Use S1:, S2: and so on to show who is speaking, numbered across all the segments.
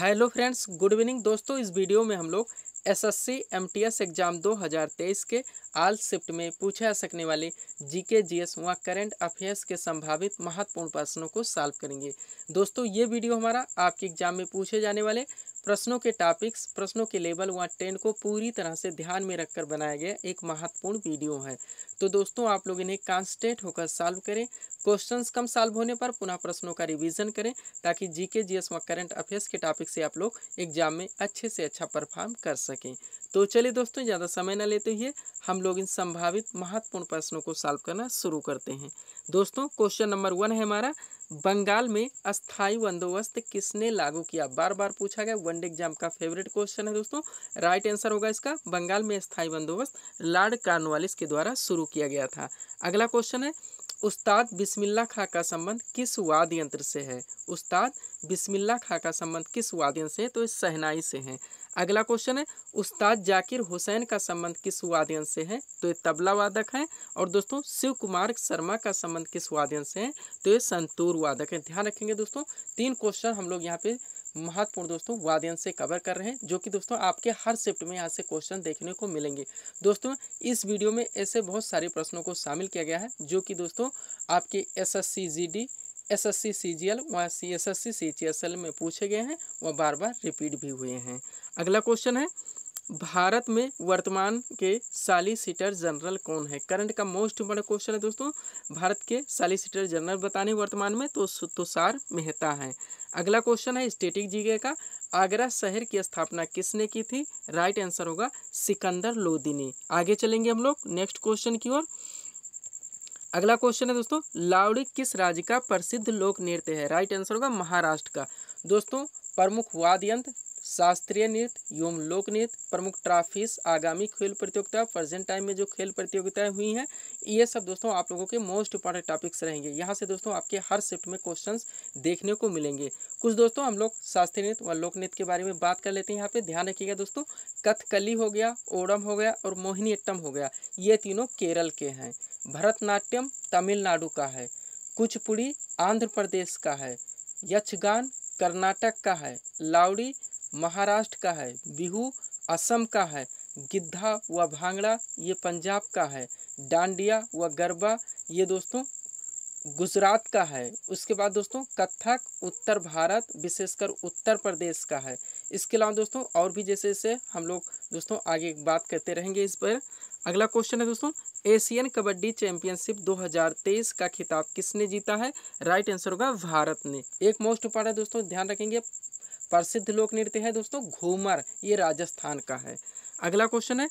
S1: hello friends good evening दोस्तों इस video में हम लोग एसएससी एमटीएस एग्ज़ाम 2023 के आल शिफ्ट में पूछे जा सकने वाले जीके जीएस व करंट अफेयर्स के संभावित महत्वपूर्ण प्रश्नों को सॉल्व करेंगे दोस्तों ये वीडियो हमारा आपके एग्जाम में पूछे जाने वाले प्रश्नों के टॉपिक्स प्रश्नों के लेवल व ट्रेंड को पूरी तरह से ध्यान में रखकर बनाया गया एक महत्वपूर्ण वीडियो है तो दोस्तों आप लोग इन्हें कॉन्स्टेंट होकर सॉल्व करें क्वेश्चंस कम सॉल्व होने पर पुनः प्रश्नों का रिवीजन करें ताकि जीके जीएस व करंट अफेयर्स के टॉपिक से आप लोग एग्जाम में अच्छे से अच्छा परफॉर्म कर सकें तो चलिए दोस्तों ज़्यादा समय न लेते हुए हम लोग इन संभावित महत्वपूर्ण प्रश्नों को सॉल्व करना शुरू करते हैं दोस्तों क्वेश्चन नंबर वन है हमारा बंगाल में अस्थाई बंदोबस्त किसने लागू किया बार बार पूछा गया वन डे एग्जाम का फेवरेट क्वेश्चन है दोस्तों राइट आंसर होगा इसका बंगाल में अस्थाई बंदोबस्त लॉर्ड कार्नवालिस के द्वारा शुरू किया गया था अगला क्वेश्चन है उस्ताद बिस्मिल्ला खां का संबंध किस वाद यंत्र से है उस्ताद बिस्मिल्ला खां का संबंध किस वाद यंत्र से है तो इस सहनाई से है अगला क्वेश्चन है उस्ताद जाकिर हुसैन का संबंध किस यंत्र से है तो ये तबला वादक है और दोस्तों शिव कुमार शर्मा का संबंध किस यंत्र से है तो ये संतूर वादक है ध्यान रखेंगे दोस्तों तीन क्वेश्चन हम लोग यहाँ पे महत्वपूर्ण दोस्तों वाद्यंश से कवर कर रहे हैं जो कि दोस्तों आपके हर शिफ्ट में यहाँ से क्वेश्चन देखने को मिलेंगे दोस्तों इस वीडियो में ऐसे बहुत सारे प्रश्नों को शामिल किया गया है जो कि दोस्तों आपके S S C G D S S C C G L व C S S C C G S L में पूछे गए हैं वह बार बार रिपीट भी हुए हैं अगला क्वेश्चन है भारत में वर्तमान के सालिसिटर जनरल कौन है करंट का मोस्ट इंपॉर्टेंट क्वेश्चन है दोस्तों भारत के सालिसिटर जनरल बताने वर्तमान में तो तुषार मेहता है अगला क्वेश्चन है स्टेटिक जीके का आगरा शहर की स्थापना किसने की थी राइट आंसर होगा सिकंदर लोदी ने आगे चलेंगे हम लोग नेक्स्ट क्वेश्चन की ओर अगला क्वेश्चन है दोस्तों लावड़ी किस राज्य का प्रसिद्ध लोक नृत्य है राइट आंसर होगा महाराष्ट्र का दोस्तों प्रमुख वाद्य यंत्र शास्त्रीय नृत्य एवं लोक नृत्य प्रमुख ट्रॉफीज आगामी खेल प्रतियोगिता प्रेजेंट टाइम में जो खेल प्रतियोगिताएं हुई हैं ये सब दोस्तों आप लोगों के मोस्ट इंपॉर्टेंट टॉपिक्स रहेंगे यहाँ से दोस्तों आपके हर शिफ्ट में क्वेश्चंस देखने को मिलेंगे कुछ दोस्तों हम लोग शास्त्रीय नृत्य व लोक नृत्य के बारे में बात कर लेते हैं यहाँ पे ध्यान रखिएगा दोस्तों कथकली हो गया ओडम हो गया और मोहिनीअट्टम हो गया ये तीनों केरल के हैं भरतनाट्यम तमिलनाडु का है कुचपुड़ी आंध्र प्रदेश का है यक्षगान कर्नाटक का है लाउडी महाराष्ट्र का है बिहू असम का है गिद्धा व भांगड़ा ये पंजाब का है डांडिया व गरबा ये दोस्तों गुजरात का है उसके बाद दोस्तों कथक उत्तर भारत विशेषकर उत्तर प्रदेश का है इसके अलावा दोस्तों और भी जैसे जैसे हम लोग दोस्तों आगे बात करते रहेंगे इस पर अगला क्वेश्चन है दोस्तों एशियन कबड्डी चैंपियनशिप 2023 का खिताब किसने जीता है राइट आंसर होगा भारत ने एक मोस्ट इंपॉर्टेंट दोस्तों ध्यान रखेंगे प्रसिद्ध लोक नृत्य है दोस्तों घूमर ये राजस्थान का है अगला क्वेश्चन है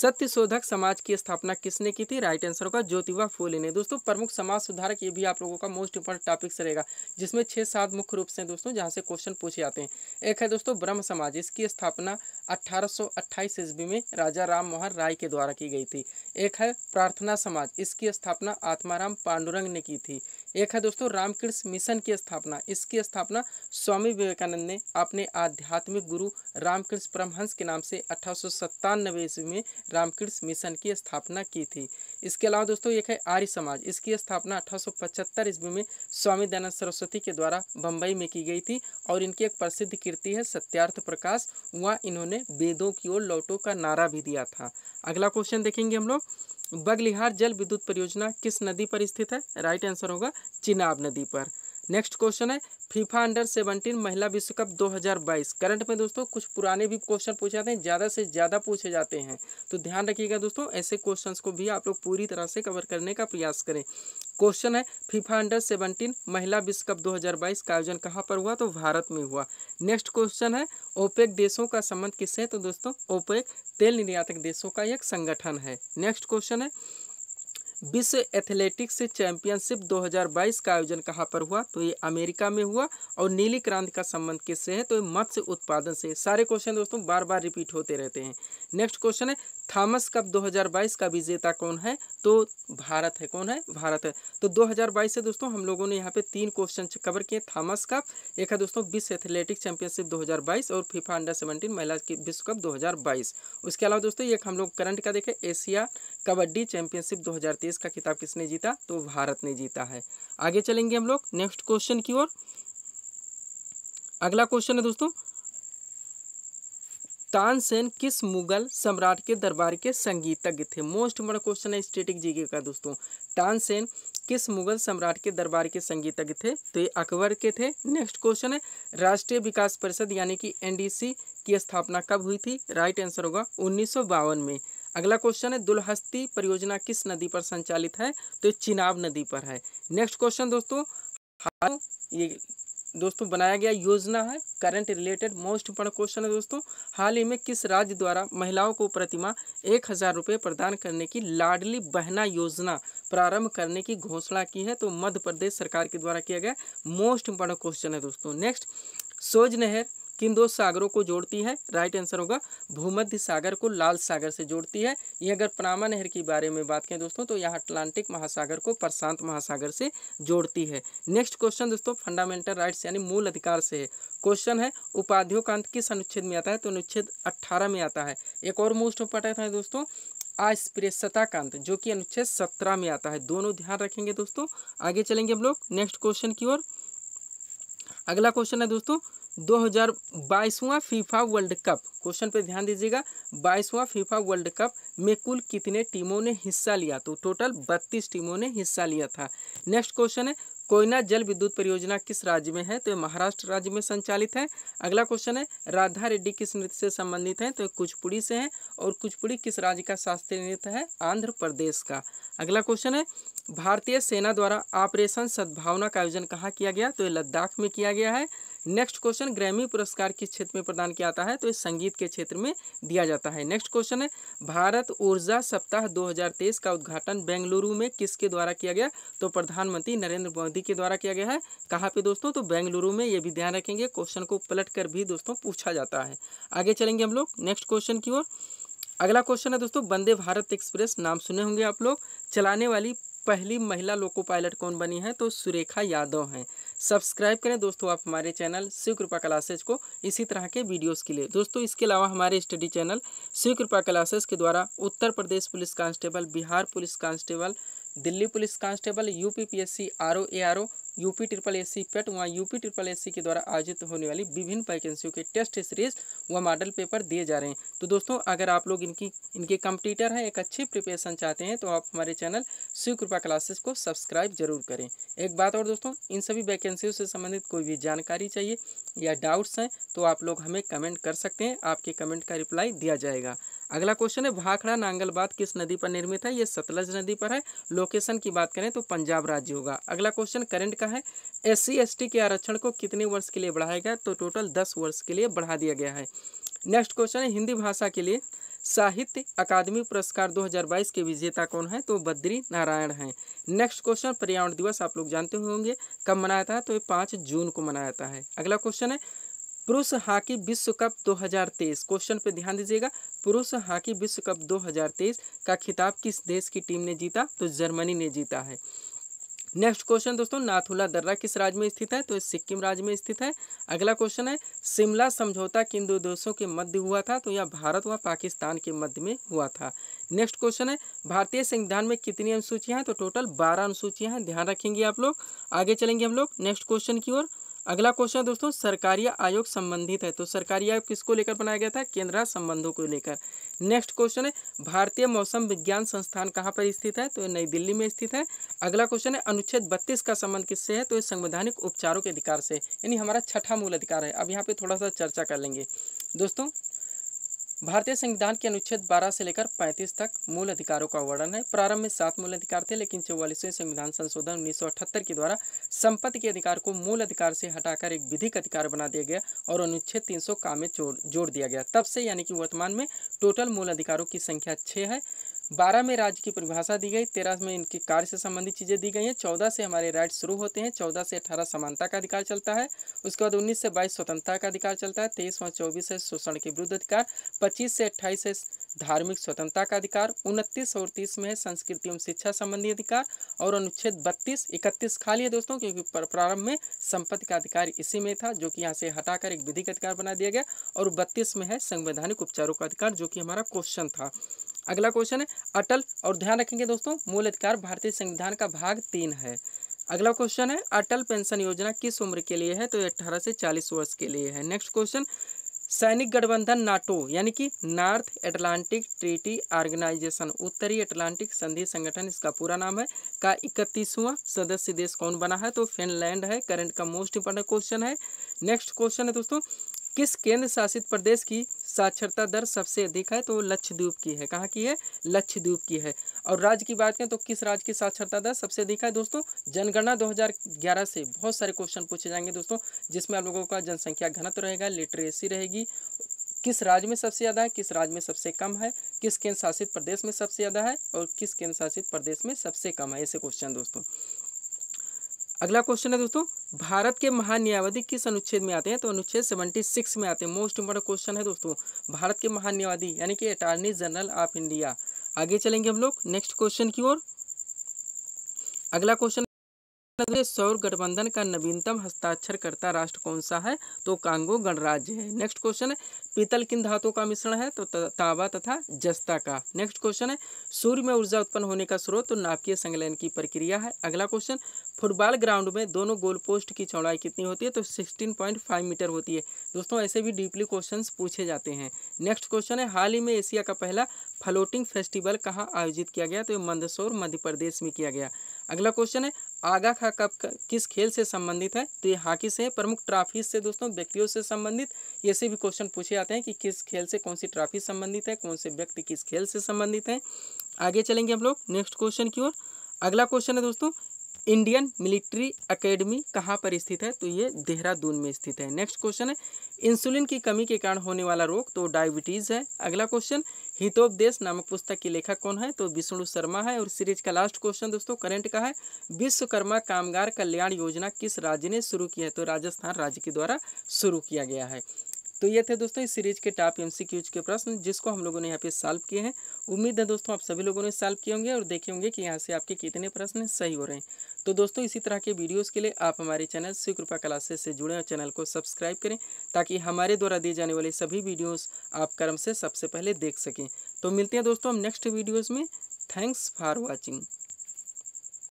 S1: सत्य शोधक समाज की स्थापना किसने की थी राइट आंसर होगा ज्योतिबा फूले ने दोस्तों प्रमुख समाज सुधारक ये भी आप लोगों का मोस्ट इंपॉर्टेंट टॉपिक्स रहेगा जिसमें छह सात मुख्य रूप से दोस्तों जहां से क्वेश्चन पूछे जाते हैं एक है दोस्तों ब्रह्म समाज इसकी स्थापना अठारह सौ ईस्वी में राजा राम मोहन राय के द्वारा की गई थी एक है प्रार्थना समाज इसकी स्थापना आत्माराम पांडुरंग ने की थी एक है दोस्तों रामकृष्ण मिशन की स्थापना इसकी स्थापना स्वामी विवेकानंद ने अपने आध्यात्मिक गुरु रामकृष्ण परमहंस के नाम से अठारह ईस्वी में रामकृष्ण मिशन की स्थापना की थी इसके अलावा दोस्तों एक है आर्य समाज इसकी स्थापना अठारह ईस्वी में स्वामी दयानंद सरस्वती के द्वारा बम्बई में की गई थी और इनकी एक प्रसिद्ध कीर्ति है सत्यार्थ प्रकाश वहाँ इन्होंने वेदों की ओर लौटो का नारा भी दिया था अगला क्वेश्चन देखेंगे हम लोग बगलिहार जल विद्युत परियोजना किस नदी पर स्थित है राइट आंसर होगा चिनाब नदी पर नेक्स्ट क्वेश्चन है फीफा अंडर सेवनटीन महिला विश्व कप 2022 करंट में दोस्तों कुछ पुराने भी क्वेश्चन पूछे जाते हैं ज़्यादा से ज़्यादा पूछे जाते हैं तो ध्यान रखिएगा दोस्तों ऐसे क्वेश्चंस को भी आप लोग पूरी तरह से कवर करने का प्रयास करें क्वेश्चन है फीफा अंडर सेवनटीन महिला विश्व कप बाईस का आयोजन कहाँ पर हुआ तो भारत में हुआ नेक्स्ट क्वेश्चन है ओपेक देशों का संबंध किससे तो दोस्तों ओपेक तेल निर्यातक देशों का एक संगठन है नेक्स्ट क्वेश्चन है विश्व एथलेटिक्स चैंपियनशिप 2022 का आयोजन कहाँ पर हुआ तो ये अमेरिका में हुआ और नीली क्रांति का संबंध किससे है तो मत्स्य उत्पादन से सारे क्वेश्चन दोस्तों बार बार रिपीट होते रहते हैं नेक्स्ट क्वेश्चन है थॉमस कप 2022 का विजेता कौन है तो भारत है कौन है भारत है तो 2022 से दोस्तों हम लोगों ने यहाँ पे तीन क्वेश्चन कवर किए थॉमस कप एक है दोस्तों विश्व एथलेटिक चैंपियनशिप 2022 और फीफा अंडर 17 महिला की विश्व कप 2022 उसके अलावा दोस्तों एक हम लोग करंट का देखें एशिया कबड्डी चैंपियनशिप 2023 का खिताब किसने जीता तो भारत ने जीता है आगे चलेंगे हम लोग नेक्स्ट क्वेश्चन की ओर अगला क्वेश्चन है दोस्तों तानसेन किस मुगल सम्राट के दरबार के संगीतज्ञ थे मोस्ट बड़ा क्वेश्चन है स्टेटिक जीके का दोस्तों तानसेन किस मुगल सम्राट के दरबार के संगीतज्ञ थे तो ये अकबर के थे नेक्स्ट क्वेश्चन है राष्ट्रीय विकास परिषद यानी कि एनडीसी की स्थापना कब हुई थी राइट आंसर होगा उन्नीस में अगला क्वेश्चन है दुलहस्ती परियोजना किस नदी पर संचालित है तो ये चिनाब नदी पर है नेक्स्ट क्वेश्चन दोस्तों ये दोस्तों बनाया गया योजना है current related most important question है दोस्तों हाल ही में किस राज्य द्वारा महिलाओं को प्रतिमा एक हज़ार रुपये प्रदान करने की लाडली बहना योजना प्रारंभ करने की घोषणा की है तो मध्य प्रदेश सरकार के द्वारा किया गया मोस्ट इम्पोर्टेंट क्वेश्चन है दोस्तों नेक्स्ट सोज नहर किन दो सागरों को जोड़ती है राइट आंसर होगा भूमध्य सागर को लाल सागर से जोड़ती है ये अगर पनामा नहर के बारे में बात करें दोस्तों तो यहाँ अटलांटिक महासागर को प्रशांत महासागर से जोड़ती है नेक्स्ट क्वेश्चन दोस्तों फंडामेंटल राइट यानी मूल अधिकार से है क्वेश्चन है उपाधियों का अंत किस अनुच्छेद में आता है तो अनुच्छेद अट्ठारह में आता है एक और मोस्ट इंपॉर्टेंट है दोस्तों अस्पृश्यता का अंत जो कि अनुच्छेद सत्रह में आता है दोनों ध्यान रखेंगे दोस्तों आगे चलेंगे हम लोग नेक्स्ट क्वेश्चन की ओर अगला क्वेश्चन है दोस्तों दो हज़ार बाईसवां फीफा वर्ल्ड कप क्वेश्चन पे ध्यान दीजिएगा बाईसवां फीफा वर्ल्ड कप में कुल कितने टीमों ने हिस्सा लिया तो टोटल बत्तीस टीमों ने हिस्सा लिया था नेक्स्ट क्वेश्चन है कोयना जल विद्युत परियोजना किस राज्य में है तो महाराष्ट्र राज्य में संचालित है अगला क्वेश्चन है राधा रेड्डी किस नृत्य से संबंधित है तो कुचपुड़ी से है और कुचपुड़ी किस राज्य का शास्त्रीय नृत्य है आंध्र प्रदेश का अगला क्वेश्चन है भारतीय सेना द्वारा ऑपरेशन सद्भावना का आयोजन कहाँ किया गया तो लद्दाख में किया गया है नेक्स्ट क्वेश्चन ग्रैमी पुरस्कार किस क्षेत्र में प्रदान किया जाता है तो संगीत के क्षेत्र में दिया जाता है नेक्स्ट क्वेश्चन है भारत ऊर्जा सप्ताह 2023 का उद्घाटन बेंगलुरु में किसके द्वारा किया गया तो प्रधानमंत्री नरेंद्र मोदी के द्वारा किया गया है कहाँ पे दोस्तों तो बेंगलुरु में ये भी ध्यान रखेंगे क्वेश्चन को पलट कर भी दोस्तों पूछा जाता है आगे चलेंगे हम लोग नेक्स्ट क्वेश्चन की ओर अगला क्वेश्चन है दोस्तों वंदे भारत एक्सप्रेस नाम सुने होंगे आप लोग चलाने वाली पहली महिला लोको पायलट कौन बनी है तो सुरेखा यादव हैं सब्सक्राइब करें दोस्तों आप हमारे चैनल शिव कृपा क्लासेज को इसी तरह के वीडियोस के लिए दोस्तों इसके अलावा हमारे स्टडी चैनल शिव कृपा क्लासेज के द्वारा Uttar Pradesh police constable Bihar police constable Delhi police constable U P P S C R O A R O U P triple S C PET व यूपी ट्रिपल एस सी के द्वारा आयोजित होने वाली विभिन्न वैकेंसियों के टेस्ट सीरीज व मॉडल पेपर दिए जा रहे हैं तो दोस्तों अगर आप लोग इनकी इनके कंप्यूटर हैं एक अच्छी प्रिपरेशन चाहते हैं तो आप हमारे चैनल शिव कृपा क्लासेस को सब्सक्राइब जरूर करें एक बात और दोस्तों इन सभी वैकेंसीयों से संबंधित कोई भी जानकारी चाहिए या डाउट्स हैं तो आप लोग हमें कमेंट कर सकते हैं आपके कमेंट का रिप्लाई दिया जाएगा अगला क्वेश्चन है भाखड़ा नांगलबाद किस नदी पर निर्मित है ये सतलज नदी पर है लोकेशन की बात करें तो पंजाब राज्य होगा अगला क्वेश्चन करंट का है एस सी के आरक्षण को कितने वर्ष के लिए बढ़ाया गया तो टोटल दस वर्ष के लिए बढ़ा दिया गया है नेक्स्ट क्वेश्चन है हिंदी भाषा के लिए साहित्य अकादमी पुरस्कार 2022 के विजेता कौन है तो बद्री नारायण हैं नेक्स्ट क्वेश्चन पर्यावरण दिवस आप लोग जानते होंगे कब मनाया जाता है तो ये पाँच जून को मनाया जाता है अगला क्वेश्चन है पुरुष हॉकी विश्व कप 2023 क्वेश्चन पे ध्यान दीजिएगा पुरुष हॉकी विश्व कप 2023 का खिताब किस देश की टीम ने जीता तो जर्मनी ने जीता है नेक्स्ट क्वेश्चन दोस्तों नाथुला दर्रा किस राज्य में स्थित है तो सिक्किम राज्य में स्थित है अगला क्वेश्चन है शिमला समझौता किन दो देशों के मध्य हुआ था तो यह भारत व पाकिस्तान के मध्य में हुआ था नेक्स्ट क्वेश्चन है भारतीय संविधान में कितनी अनुसूचियां हैं तो टोटल बारह अनुसूचियां हैं ध्यान रखेंगे आप लोग आगे चलेंगे हम लोग नेक्स्ट क्वेश्चन की ओर अगला क्वेश्चन दोस्तों सरकारी आयोग संबंधित है तो सरकारी आयोग किसको लेकर बनाया गया था केंद्र संबंधों को लेकर नेक्स्ट क्वेश्चन है भारतीय मौसम विज्ञान संस्थान कहाँ पर स्थित है तो नई दिल्ली में स्थित है अगला क्वेश्चन है अनुच्छेद बत्तीस का संबंध किससे है तो ये संवैधानिक उपचारों के अधिकार से यानी हमारा छठा मूल अधिकार है अब यहाँ पे थोड़ा सा चर्चा कर लेंगे दोस्तों भारतीय संविधान के अनुच्छेद 12 से लेकर 35 तक मूल अधिकारों का वर्णन है प्रारंभ में सात मूल अधिकार थे लेकिन चौवालीसवें संविधान संशोधन 1978 के द्वारा संपत्ति के अधिकार को मूल अधिकार से हटाकर एक विधिक अधिकार बना दिया गया और अनुच्छेद 300 का में जोड़ दिया गया तब से यानी कि वर्तमान में टोटल मूल अधिकारों की संख्या छः है बारह में राज्य की परिभाषा दी गई तेरह में इनके कार्य से संबंधित चीज़ें दी गई हैं चौदह से हमारे राइट शुरू होते हैं चौदह से अठारह समानता का अधिकार चलता है उसके बाद उन्नीस से बाईस स्वतंत्रता का अधिकार चलता है तेईस व चौबीस है शोषण के विरुद्ध अधिकार पच्चीस से अट्ठाईस है धार्मिक स्वतंत्रता का अधिकार उनतीस और तीस में है संस्कृति एवं शिक्षा संबंधी अधिकार और अनुच्छेद बत्तीस इकतीस खाली है दोस्तों क्योंकि प्रारंभ में संपत्ति का अधिकार इसी में था जो कि यहाँ से हटाकर एक विधिक अधिकार बना दिया गया और बत्तीस में है संवैधानिक उपचारों का अधिकार जो कि हमारा क्वेश्चन था अगला क्वेश्चन है अटल और ध्यान रखेंगे दोस्तों मूल अधिकार भारतीय संविधान का भाग तीन है अगला क्वेश्चन है अटल पेंशन योजना किस उम्र के लिए है तो अट्ठारह से चालीस वर्ष के लिए है नेक्स्ट क्वेश्चन सैनिक गठबंधन नाटो यानी कि नॉर्थ एटलांटिक ट्रीटी ऑर्गेनाइजेशन उत्तरी अटलांटिक संधि संगठन इसका पूरा नाम है का इकतीसवां सदस्य देश कौन बना है तो फिनलैंड है करंट का मोस्ट इंपॉर्टेंट क्वेश्चन है नेक्स्ट क्वेश्चन है दोस्तों किस केंद्र शासित प्रदेश की साक्षरता दर सबसे अधिक है तो लक्षद्वीप की है कहाँ की है लक्षद्वीप की है और राज्य की बात करें तो किस राज्य की साक्षरता दर सबसे अधिक है दोस्तों जनगणना 2011 से बहुत सारे क्वेश्चन पूछे जाएंगे दोस्तों जिसमें आप लोगों का जनसंख्या घनत्व रहेगा लिटरेसी रहेगी किस राज्य में सबसे ज़्यादा है किस राज्य में सबसे कम है किस केंद्र शासित प्रदेश में सबसे ज़्यादा है और किस केंद्र शासित प्रदेश में सबसे कम है ऐसे क्वेश्चन दोस्तों अगला क्वेश्चन है दोस्तों भारत के महान्यायवादी किस अनुच्छेद में आते हैं तो अनुच्छेद सेवेंटी सिक्स में आते हैं मोस्ट इंपॉर्टेंट क्वेश्चन है दोस्तों भारत के महान्यायवादी यानी कि अटॉर्नी जनरल ऑफ इंडिया आगे चलेंगे हम लोग नेक्स्ट क्वेश्चन की ओर अगला क्वेश्चन नगरीय सौर गठबंधन का नवीनतम हस्ताक्षरकर्ता राष्ट्र कौन सा है तो कांगो गणराज्य है नेक्स्ट क्वेश्चन है पीतल किन धातुओं का मिश्रण है तो तांबा तथा जस्ता का नेक्स्ट क्वेश्चन है सूर्य में ऊर्जा उत्पन्न होने का स्रोत तो नापकीय संगलन की प्रक्रिया है अगला क्वेश्चन फुटबॉल ग्राउंड में दोनों गोल पोस्ट की चौड़ाई कितनी होती है तो 16.5 मीटर होती है दोस्तों ऐसे भी डीपली क्वेश्चंस पूछे जाते हैं नेक्स्ट क्वेश्चन है हाल ही में एशिया का पहला फ्लोटिंग फेस्टिवल कहाँ आयोजित किया गया तो ये मंदसौर मध्य प्रदेश में किया गया अगला क्वेश्चन है आगा खा कप किस खेल से संबंधित है तो ये हॉकी से प्रमुख ट्रॉफी से दोस्तों व्यक्तियों से संबंधित ऐसे भी क्वेश्चन पूछे जाते हैं कि किस खेल से कौन सी ट्रॉफी संबंधित है कौन से व्यक्ति किस खेल से संबंधित है आगे चलेंगे हम लोग नेक्स्ट क्वेश्चन की ओर अगला क्वेश्चन है दोस्तों इंडियन मिलिट्री एकेडमी कहाँ पर स्थित है तो ये देहरादून में स्थित है नेक्स्ट क्वेश्चन है इंसुलिन की कमी के कारण होने वाला रोग तो डायबिटीज़ है अगला क्वेश्चन हितोपदेश नामक पुस्तक के लेखक कौन है तो विष्णु शर्मा है और सीरीज का लास्ट क्वेश्चन दोस्तों करंट का है विश्वकर्मा कामगार कल्याण योजना किस राज्य ने शुरू की है तो राजस्थान राज्य के द्वारा शुरू किया गया है तो ये थे दोस्तों इस सीरीज के टॉप एमसीक्यूज के प्रश्न जिसको हम लोगों ने यहाँ पे सॉल्व किए हैं उम्मीद है दोस्तों आप सभी लोगों ने सॉल्व किए होंगे और देखे होंगे कि यहाँ से आपके कितने प्रश्न सही हो रहे हैं तो दोस्तों इसी तरह के वीडियोस के लिए आप हमारे चैनल शिव कृपा क्लासेस से जुड़े और चैनल को सब्सक्राइब करें ताकि हमारे द्वारा दिए जाने वाले सभी वीडियोज़ आप क्रम से सबसे पहले देख सकें तो मिलते हैं दोस्तों हम नेक्स्ट वीडियोज़ में थैंक्स फॉर वॉचिंग